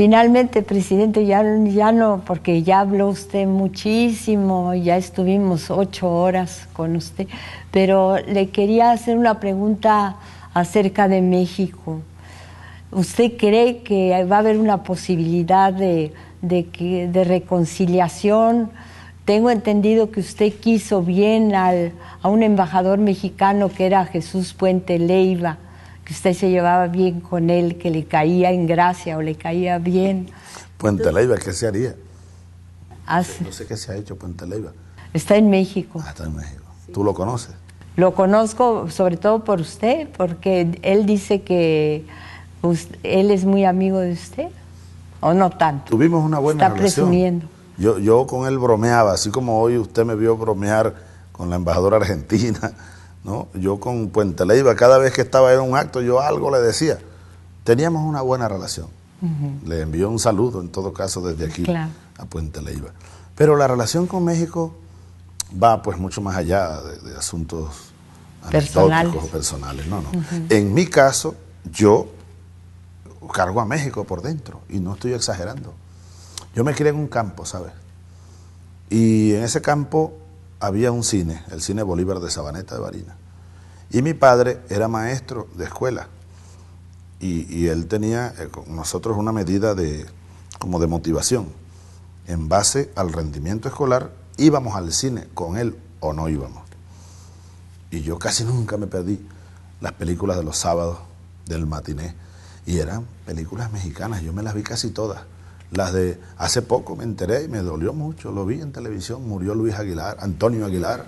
Finalmente, presidente, ya, ya no, porque ya habló usted muchísimo, ya estuvimos ocho horas con usted, pero le quería hacer una pregunta acerca de México. ¿Usted cree que va a haber una posibilidad de, reconciliación? Tengo entendido que usted quiso bien al, a un embajador mexicano que era Jesús Puente Leiva usted se llevaba bien con él, que le caía en gracia o le caía bien. Puente Leiva, ¿qué se haría? Ah, no sé qué se ha hecho Puente Leiva. Está en México. Ah, está en México. ¿Tú lo conoces? Lo conozco sobre todo por usted, porque él dice que él es muy amigo de usted, o no tanto. Tuvimos una buena relación. Está presumiendo. Yo, yo con él bromeaba, así como hoy usted me vio bromear con la embajadora argentina ¿no? Yo con Puente Leiva, cada vez que estaba en un acto, yo algo le decía. Teníamos una buena relación. Le envió un saludo, en todo caso, desde aquí a Puente Leiva. Pero la relación con México va pues mucho más allá de, asuntos personales. o personales. En mi caso, yo cargo a México por dentro y no estoy exagerando. Yo me crié en un campo, ¿sabes? Y en ese campo había un cine, el cine Bolívar de Sabaneta de Barinas. Y mi padre era maestro de escuela. Y, y él tenía eh, con nosotros una medida de, como de motivación. En base al rendimiento escolar, íbamos al cine con él o no íbamos. Y yo casi nunca me perdí las películas de los sábados, del matiné. Y eran películas mexicanas, yo me las vi casi todas. Las de hace poco me enteré y me dolió mucho, lo vi en televisión, murió Luis Aguilar, Antonio Aguilar.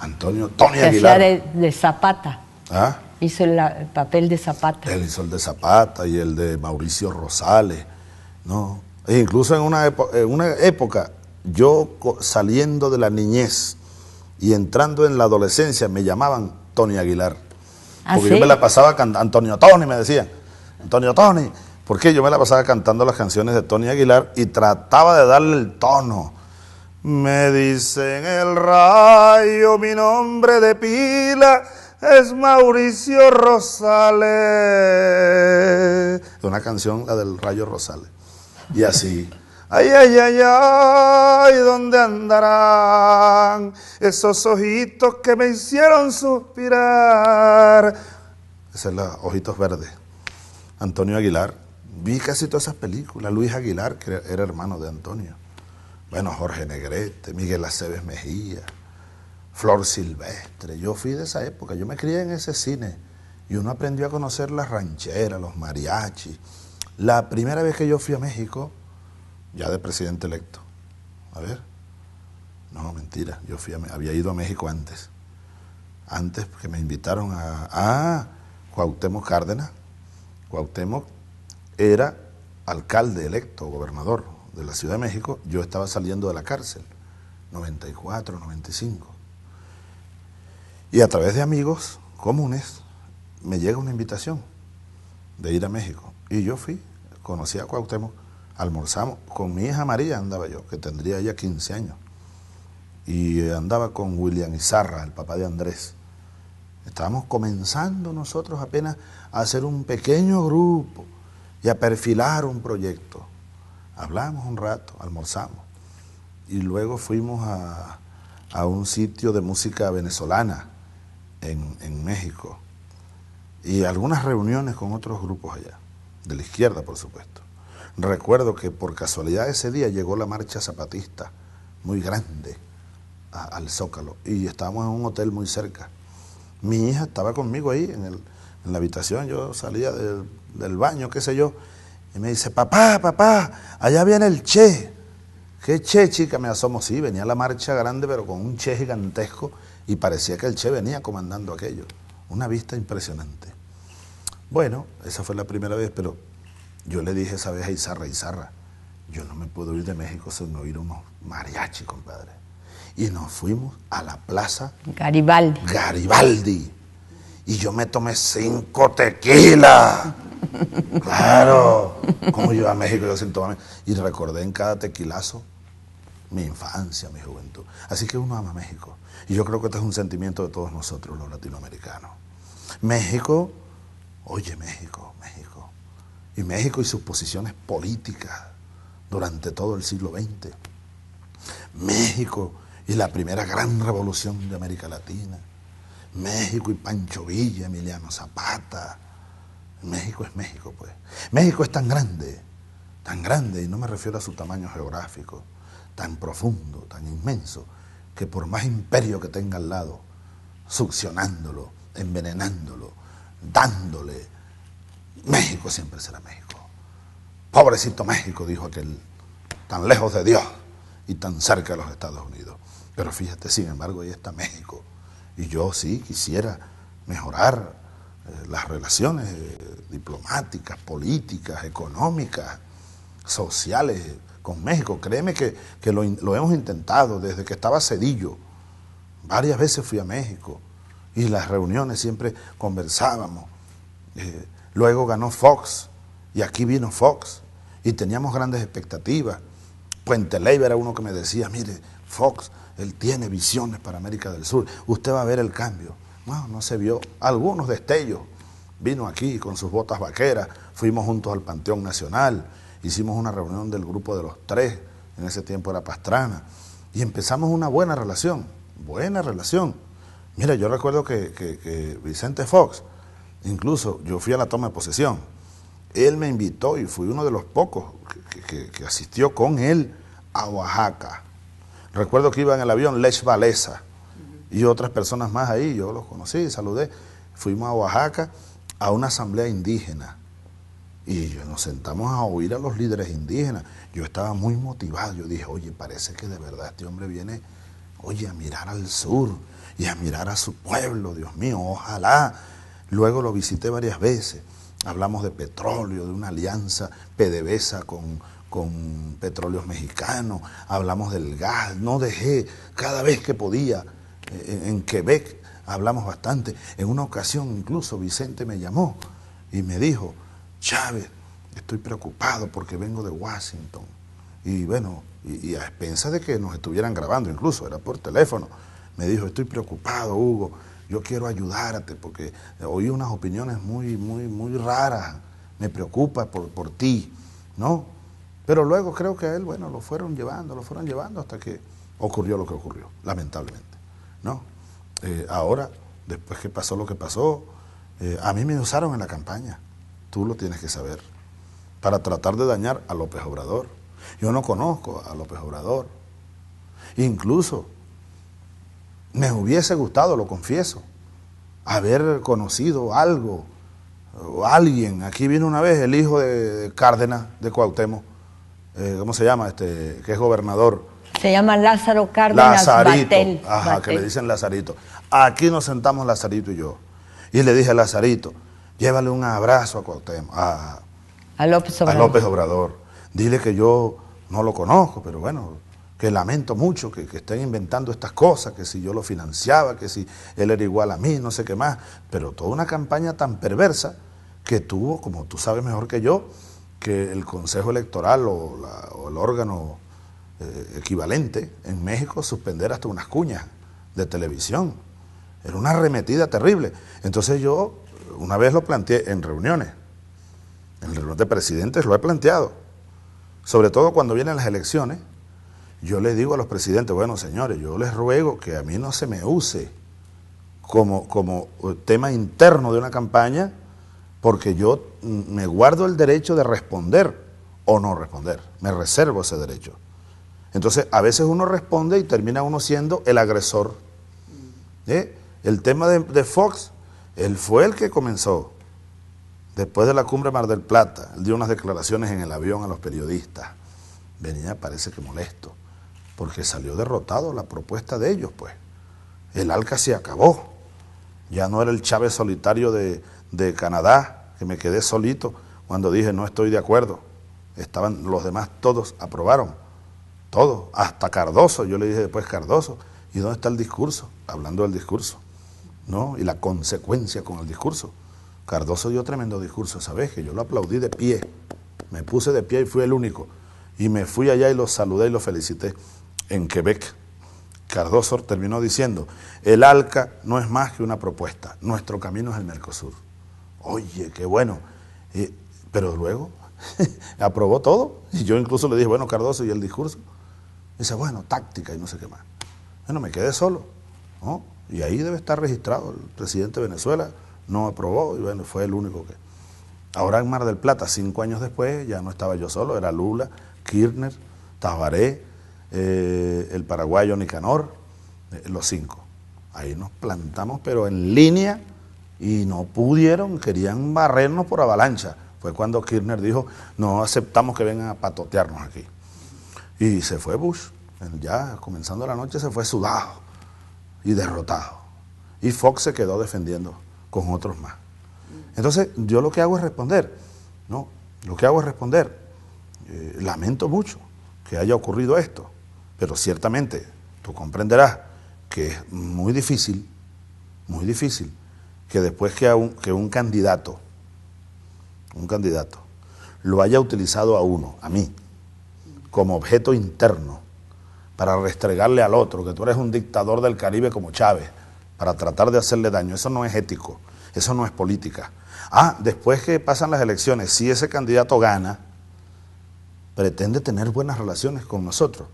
Antonio, Tony Aguilar. De, de, Zapata. ¿Ah? Hizo el, papel de Zapata. Él hizo el de Zapata y el de Mauricio Rosales. ¿no? E incluso en una, época, yo saliendo de la niñez y entrando en la adolescencia, me llamaban Tony Aguilar. ¿Ah, Porque yo me la pasaba cantando, Antonio Tony, me decía Antonio Tony. Porque yo me la pasaba cantando las canciones de Tony Aguilar y trataba de darle el tono. Me dicen el rayo, mi nombre de pila es Mauricio Rosales. Una canción, la del rayo Rosales. Y así. Ay, ay, ay, ay, ¿dónde andarán esos ojitos que me hicieron suspirar? Esa es la Ojitos Verdes, Antonio Aguilar vi casi todas esas películas. Luis Aguilar, que era hermano de Antonio. Bueno, Jorge Negrete, Miguel Aceves Mejía, Flor Silvestre. Yo fui de esa época, yo me crié en ese cine y uno aprendió a conocer las rancheras, los mariachis. La primera vez que yo fui a México, ya de presidente electo. A ver. No, mentira, yo fui a, había ido a México antes. Antes que me invitaron a, a ah, Cuauhtémoc Cárdenas. Cuauhtémoc era alcalde electo, gobernador de la Ciudad de México, yo estaba saliendo de la cárcel, 94, 95. Y a través de amigos comunes me llega una invitación de ir a México. Y yo fui, conocí a Cuauhtémoc, almorzamos con mi hija María, andaba yo, que tendría ya 15 años. Y andaba con William Izarra, el papá de Andrés. Estábamos comenzando nosotros apenas a hacer un pequeño grupo y a perfilar un proyecto. Hablamos un rato, almorzamos y luego fuimos a, un sitio de música venezolana en, México y algunas reuniones con otros grupos allá, de la izquierda por supuesto. Recuerdo que por casualidad ese día llegó la marcha zapatista, muy grande, al Zócalo, y estábamos en un hotel muy cerca. Mi hija estaba conmigo ahí en el, en la habitación, yo salía del, baño, qué sé yo, y me dice, papá, papá, allá viene el Che. ¿Qué Che, chica? Me asomo, sí, venía la marcha grande, pero con un Che gigantesco, y parecía que el Che venía comandando aquello. Una vista impresionante. Bueno, esa fue la primera vez, pero yo le dije esa vez a Izarra, Izarra, yo no me puedo ir de México sin oír unos mariachi, compadre. Y nos fuimos a la plaza Garibaldi. Garibaldi y yo me tomé cinco tequilas. Claro, como yo a México, yo siento Y recordé en cada tequilazo mi infancia, mi juventud. Así que uno ama México. Y yo creo que este es un sentimiento de todos nosotros, los latinoamericanos. México, oye México, México. Y México y sus posiciones políticas durante todo el siglo XX. México y la primera gran revolución de América Latina. México y Pancho Villa, Emiliano Zapata. México es México, pues. México es tan grande, tan grande, y no me refiero a su tamaño geográfico, tan profundo, tan inmenso, que por más imperio que tenga al lado, succionándolo, envenenándolo, dándole, México siempre será México. Pobrecito México, dijo aquel, tan lejos de Dios y tan cerca de los Estados Unidos. Pero fíjate, sin embargo, ahí está México y yo sí quisiera mejorar eh, las relaciones eh, diplomáticas, políticas, económicas, sociales con México. Créeme que, lo, hemos intentado desde que estaba Cedillo. Varias veces fui a México y las reuniones siempre conversábamos. Eh, luego ganó Fox y aquí vino Fox y teníamos grandes expectativas. Puente Leiva era uno que me decía, mire, Fox, él tiene visiones para América del Sur, usted va a ver el cambio. No, no se vio. Algunos destellos. Vino aquí con sus botas vaqueras, fuimos juntos al Panteón Nacional, hicimos una reunión del grupo de los tres, en ese tiempo era Pastrana, y empezamos una buena relación, buena relación. Mira, yo recuerdo que, que Vicente Fox, incluso yo fui a la toma de posesión, él me invitó y fui uno de los pocos que, asistió con él a Oaxaca. Recuerdo que iba en el avión Lech Valesa y otras personas más ahí, yo los conocí, saludé. Fuimos a Oaxaca a una asamblea indígena y nos sentamos a oír a los líderes indígenas. Yo estaba muy motivado, yo dije, oye, parece que de verdad este hombre viene, oye, a mirar al sur y a mirar a su pueblo, Dios mío, ojalá. Luego lo visité varias veces hablamos de petróleo, de una alianza PDVSA con, con petróleos mexicanos, hablamos del gas, no dejé cada vez que podía, eh, en, Quebec hablamos bastante, en una ocasión incluso Vicente me llamó y me dijo, Chávez, estoy preocupado porque vengo de Washington, y bueno, y, a expensas de que nos estuvieran grabando, incluso era por teléfono, me dijo, estoy preocupado, Hugo, yo quiero ayudarte porque oí unas opiniones muy, muy, muy raras, me preocupa por, ti, ¿no? Pero luego creo que a él, bueno, lo fueron llevando, lo fueron llevando hasta que ocurrió lo que ocurrió, lamentablemente, ¿no? Eh, ahora, después que pasó lo que pasó, eh, a mí me usaron en la campaña, tú lo tienes que saber, para tratar de dañar a López Obrador. Yo no conozco a López Obrador. Incluso me hubiese gustado, lo confieso, haber conocido algo o alguien. Aquí vino una vez el hijo de Cárdenas de Cuauhtémoc, eh, ¿cómo se llama? Este, que es gobernador. Se llama Lázaro Cárdenas Batel, ajá, que le dicen Lazarito. Aquí nos sentamos Lazarito y yo. Y le dije a Lazarito, llévale un abrazo a Cuauhtémoc, A López Obrador. Dile que yo no lo conozco, pero bueno, que lamento mucho que, estén inventando estas cosas, que si yo lo financiaba, que si él era igual a mí, no sé qué más, pero toda una campaña tan perversa que tuvo, como tú sabes mejor que yo, que el Consejo Electoral o, el órgano eh, equivalente en México suspender hasta unas cuñas de televisión. Era una arremetida terrible. Entonces yo una vez lo planteé en reuniones, en reuniones de presidentes lo he planteado, sobre todo cuando vienen las elecciones yo les digo a los presidentes, bueno señores, yo les ruego que a mí no se me use como, como tema interno de una campaña, porque yo mm, me guardo el derecho de responder o no responder, me reservo ese derecho. Entonces, a veces uno responde y termina uno siendo el agresor. ¿Eh? El tema de, Fox, él fue el que comenzó, después de la cumbre Mar del Plata, él dio unas declaraciones en el avión a los periodistas. Venía, parece que molesto porque salió derrotado la propuesta de ellos, pues. El ALCA se acabó. Ya no era el Chávez solitario de, Canadá, que me quedé solito cuando dije no estoy de acuerdo. Estaban los demás, todos aprobaron, todos, hasta Cardoso. Yo le dije después Cardoso, ¿y dónde está el discurso? Hablando del discurso, ¿no? Y la consecuencia con el discurso. Cardoso dio tremendo discurso, ¿sabes? Que yo lo aplaudí de pie, me puse de pie y fui el único. Y me fui allá y lo saludé y lo felicité en Quebec. Cardoso terminó diciendo, el ALCA no es más que una propuesta, nuestro camino es el Mercosur. Oye, qué bueno. pero luego aprobó todo. Y yo incluso le dije, bueno, Cardoso, ¿y el discurso? dice, bueno, táctica y no sé qué más. Bueno, me quedé solo. Y ahí debe estar registrado. El presidente de Venezuela no aprobó y bueno, fue el único que... Ahora en Mar del Plata, cinco años después, ya no estaba yo solo, era Lula, Kirchner, Tabaré, eh, el paraguayo Nicanor, eh, los cinco. Ahí nos plantamos, pero en línea, y no pudieron, querían barrernos por avalancha. Fue cuando Kirchner dijo, no aceptamos que vengan a patotearnos aquí. Y se fue Bush, ya comenzando la noche se fue sudado y derrotado. Y Fox se quedó defendiendo con otros más. Entonces, yo lo que hago es responder, ¿no? Lo que hago es responder. Eh, lamento mucho que haya ocurrido esto. Pero ciertamente, tú comprenderás que es muy difícil, muy difícil, que después que, un, un candidato, un candidato, lo haya utilizado a uno, a mí, como objeto interno, para restregarle al otro que tú eres un dictador del Caribe como Chávez, para tratar de hacerle daño. Eso no es ético, eso no es política. Ah, después que pasan las elecciones, si ese candidato gana, pretende tener buenas relaciones con nosotros.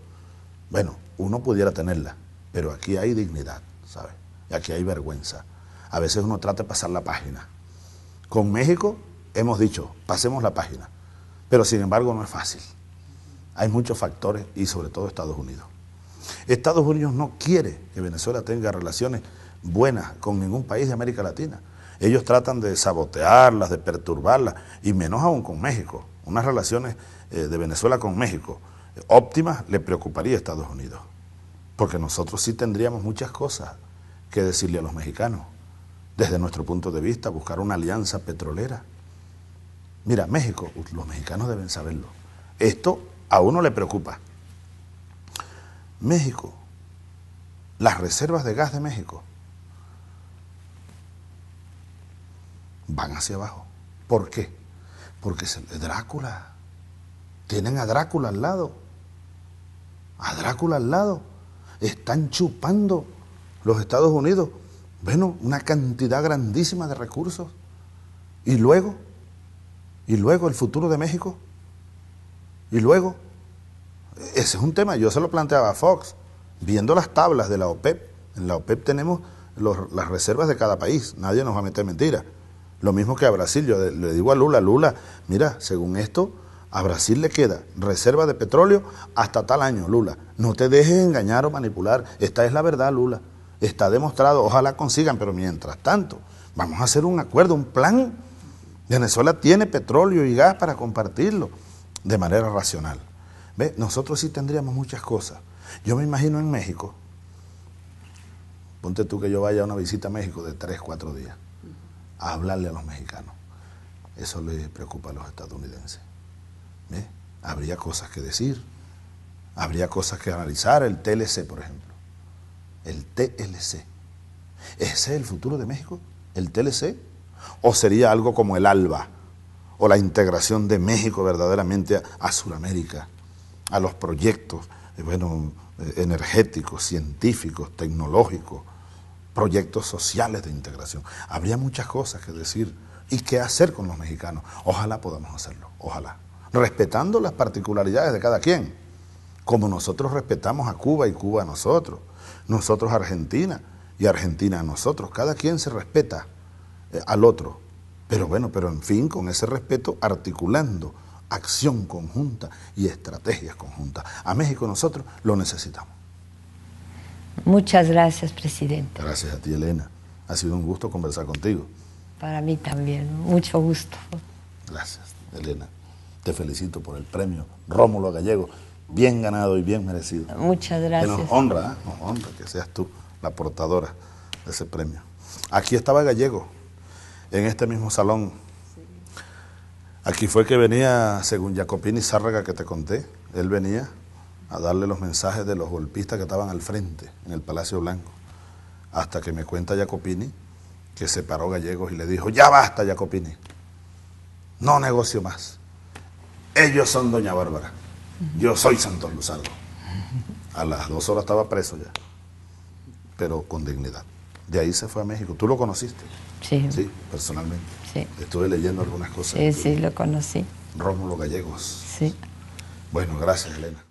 Bueno, uno pudiera tenerla, pero aquí hay dignidad, ¿sabes? Aquí hay vergüenza. A veces uno trata de pasar la página. Con México hemos dicho, pasemos la página, pero sin embargo no es fácil. Hay muchos factores y sobre todo Estados Unidos. Estados Unidos no quiere que Venezuela tenga relaciones buenas con ningún país de América Latina. Ellos tratan de sabotearlas, de perturbarlas, y menos aún con México. Unas relaciones eh, de Venezuela con México Óptima le preocuparía a Estados Unidos, porque nosotros sí tendríamos muchas cosas que decirle a los mexicanos, desde nuestro punto de vista, buscar una alianza petrolera. Mira, México, uh, los mexicanos deben saberlo. Esto a uno le preocupa. México, las reservas de gas de México van hacia abajo. ¿Por qué? Porque es Drácula. Tienen a Drácula al lado. A Drácula al lado. Están chupando los Estados Unidos, bueno, una cantidad grandísima de recursos. Y luego, y luego el futuro de México. Y luego, ese es un tema, yo se lo planteaba a Fox, viendo las tablas de la OPEP. En la OPEP tenemos las reservas de cada país, nadie nos va a meter mentira. Lo mismo que a Brasil, yo le digo a Lula, Lula, mira, según esto, a Brasil le queda reserva de petróleo hasta tal año, Lula. No te dejes engañar o manipular. Esta es la verdad, Lula. Está demostrado. Ojalá consigan, pero mientras tanto, vamos a hacer un acuerdo, un plan. Venezuela tiene petróleo y gas para compartirlo de manera racional. ¿Ve? Nosotros sí tendríamos muchas cosas. Yo me imagino en México. Ponte tú que yo vaya a una visita a México de tres, cuatro días a hablarle a los mexicanos. Eso le preocupa a los estadounidenses. ¿Eh? habría cosas que decir, habría cosas que analizar, el TLC, por ejemplo. El TLC. ¿Ese es el futuro de México? ¿El TLC? ¿O sería algo como el ALBA? ¿O la integración de México verdaderamente a, Sudamérica? A los proyectos, eh, bueno, eh, energéticos, científicos, tecnológicos, proyectos sociales de integración. Habría muchas cosas que decir y qué hacer con los mexicanos. Ojalá podamos hacerlo, ojalá respetando las particularidades de cada quien, como nosotros respetamos a Cuba y Cuba a nosotros, nosotros a Argentina y Argentina a nosotros, cada quien se respeta eh, al otro, pero bueno, pero en fin, con ese respeto articulando acción conjunta y estrategias conjuntas. A México nosotros lo necesitamos. Muchas gracias, presidente. Gracias a ti, Elena. Ha sido un gusto conversar contigo. Para mí también, mucho gusto. Gracias, Elena. Te felicito por el premio Rómulo Gallego, bien ganado y bien merecido. Muchas gracias. Que nos honra, ¿eh? honra que seas tú la portadora de ese premio. Aquí estaba Gallego, en este mismo salón. Aquí fue que venía, según Jacopini Sárraga que te conté, él venía a darle los mensajes de los golpistas que estaban al frente, en el Palacio Blanco. Hasta que me cuenta Jacopini que se paró Gallegos y le dijo, ya basta Jacopini, no negocio más. Ellos son Doña Bárbara. Yo soy Santos Luzardo. A las dos horas estaba preso ya, pero con dignidad. De ahí se fue a México. ¿Tú lo conociste? Sí. Sí, personalmente. Sí. Estuve leyendo algunas cosas. Sí, sí, lo conocí. Rómulo Gallegos. Sí. Bueno, gracias, Elena.